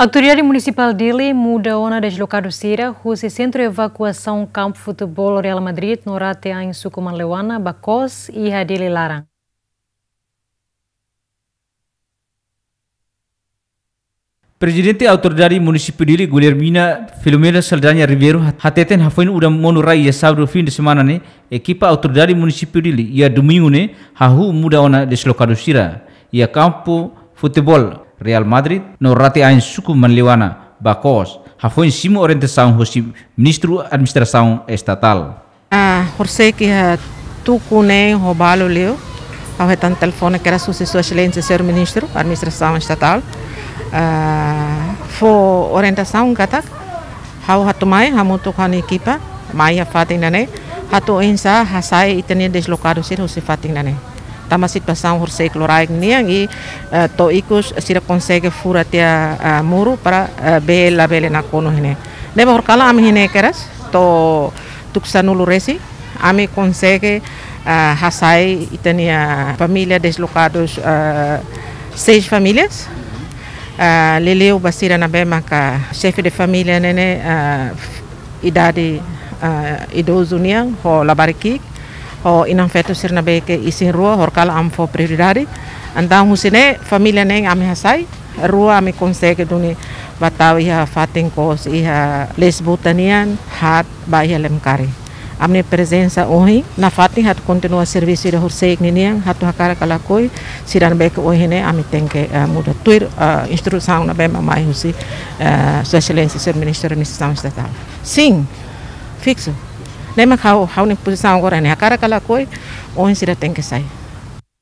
Autoridade Municipal de Dili muda ona sira, husi e centro de evacuação campo futebol Real Madrid, norate em Sucuman Leuana, Bacos e Hadili Larang. Presidente Autoridade Municipal Dili Guilhermina Filomena Saldanha Ribeiro hateten hafoin udah monurai ya sabdo fim de semana ne ekipa Autoridade Municipal Dili ia domingo ne hahu muda ona deslocado sira ia campo futebol Real Madrid no rati ain suku manliwana bakos simu simo saung hosi ministru administrasaun estatal ah ha tuku ne ho leo, leo ao retan telefone kera seser sua excelente ser ministru administrasaun estatal ah fo saung katak hau hatu hatumai hamutu kan ekipa mai fatin nane hatu insa hasai itene deslokado sir hosi fatin nane tá uma situação você clorar e to icos se consegue furar até a muro para eh, bela bela na cono né. ne por kala ami hine keras to tuksanulu resi ami consegue eh, hasai itania família deslocados eh, seis famílias uh, Leleu Basira Nabema, que chefe de família, né, uh, idade uh, idoso, né, o Labarikik, o inang feto sirna na beke isin rua hor kala am fo prioridade anta husine familia neng ami hasai rua ami konsege duni batau iha fatin kos iha lesbutanian hat ba iha lemkari amne presensa ohi na fatin hat kontinua servisi de horseik ninian hatu hakara kalakoi. siran be ohi ohine ami tengke uh, muda tuir uh, eh, instrução na bema mai husi uh, eh, sua excelência senhor ministro da sing fixu Lema hau hau ni posição agora né? ni cara koi, koi coi, onde ela sai que sair.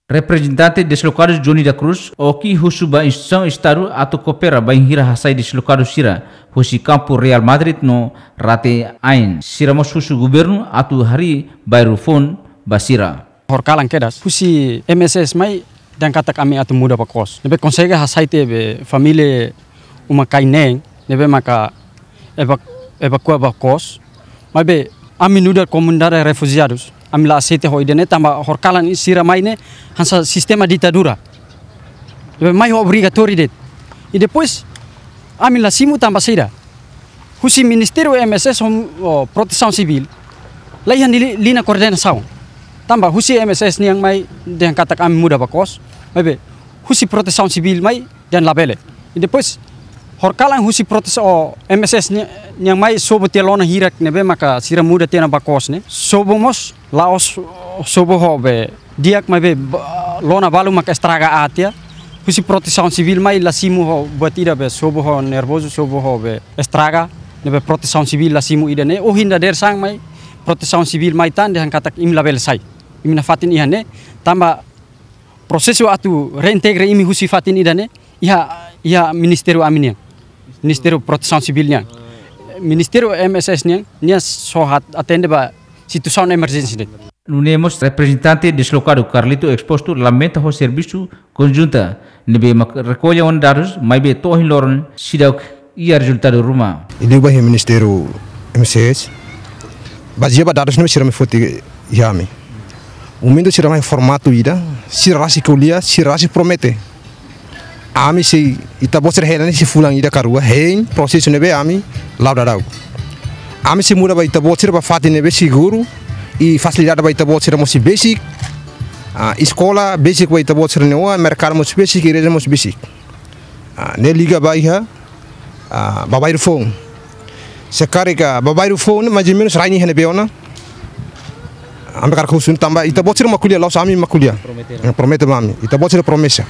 Representante deslocado Johnny da Cruz, o que Husuba instituição istaru atau Kopera Bahira Hasai deslocado Sira, Husi kampu Real Madrid no Rate Ain, Sira Mos Husu gubernu atu Hari Bairufon Basira. Horkalan kedas, Husi MSS mai dan kata kami atu muda pakos. Nebe konsega Hasai tebe famile uma kaineng, nebe maka evak evakua bakos, mabe ami nuda komundara refugiados ami la sete ho idene tamba horkalan sira maine hansa sistema ditadura de mai ho obrigatori det e depois ami la simu tamba sira husi ministerio MSS hom oh, proteção civil lai han lina coordenação tamba husi MSS niang mai den katak ami muda bakos be husi proteção civil mai dan labele e depois horkalang husi protes o MSS nya yang mai sobo telona hirak be maka sira muda tena bakos ne sobo mos laos sobo hobe diak mai be lona balu maka estraga atia husi protes proteção civil mai lasimu ho batida be sobo ho nervoso sobo ho be estraga nebe proteção civil lasimu ida ne o hinda der sang mai protes proteção civil mai tan de katak im label sai imna fatin ihan ne tamba prosesu atu reintegre imi husi fatin ida ne iha iha ministeru aminian ministério proteção civil nya MSS nya nya sohat atende ba emergency ni Nunemos representante deslocado Carlito exposto lamenta ho servisu conjunta. Nebe recolha on darus mas be tohin loron sidak ia resultado ruma. Ini ba ministério MCS. Bazia ba darus nebe sirame foti yami. umindo sirame formatu ida, sirasi kulia, sirasi promete ami si ita boser helani si fulang ida karua hein proses nebe ami lauda dau ami si mura ba ita boser ba fati nebe si guru i fasilidad ba ita boser mo si basic uh, iskola basic ba ita boser neua merkar mo basic ireja mo si basic ne liga ba iha uh, ba bayru fong sekari ka ba bayru fong ma jimino sra ini hene beona ambe kar khusun tamba ita boser ma kulia lausa ami ma kulia promete ma ami promesa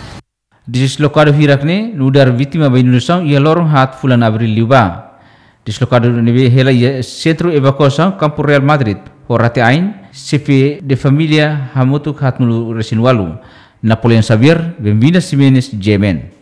dislokadu rakne nudar vitima bai nudusang ia lorong hat fulan abril liuba dislokadu nebe hela ia setru evakuasang kampur Real Madrid horate ain sefe de familia hamutuk hat nulu resin walu Napoleon Xavier Benvina Simenes Jemen